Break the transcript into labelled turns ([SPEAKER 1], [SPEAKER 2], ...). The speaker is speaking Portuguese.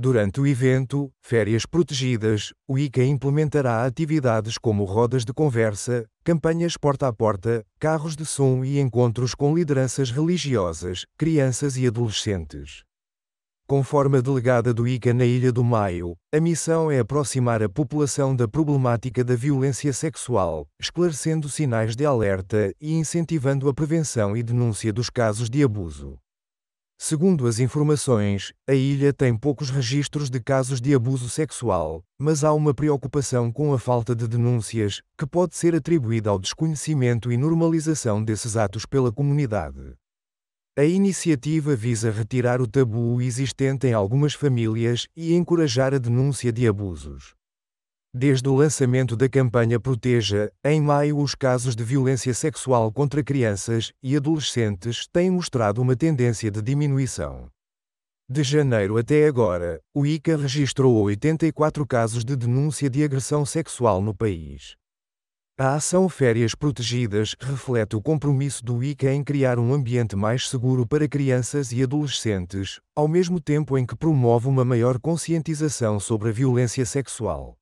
[SPEAKER 1] Durante o evento, Férias Protegidas, o ICA implementará atividades como rodas de conversa, campanhas porta a porta, carros de som e encontros com lideranças religiosas, crianças e adolescentes. Conforme a delegada do ICA na Ilha do Maio, a missão é aproximar a população da problemática da violência sexual, esclarecendo sinais de alerta e incentivando a prevenção e denúncia dos casos de abuso. Segundo as informações, a ilha tem poucos registros de casos de abuso sexual, mas há uma preocupação com a falta de denúncias, que pode ser atribuída ao desconhecimento e normalização desses atos pela comunidade. A iniciativa visa retirar o tabu existente em algumas famílias e encorajar a denúncia de abusos. Desde o lançamento da campanha Proteja, em maio, os casos de violência sexual contra crianças e adolescentes têm mostrado uma tendência de diminuição. De janeiro até agora, o ICA registrou 84 casos de denúncia de agressão sexual no país. A ação Férias Protegidas reflete o compromisso do ICA em criar um ambiente mais seguro para crianças e adolescentes, ao mesmo tempo em que promove uma maior conscientização sobre a violência sexual.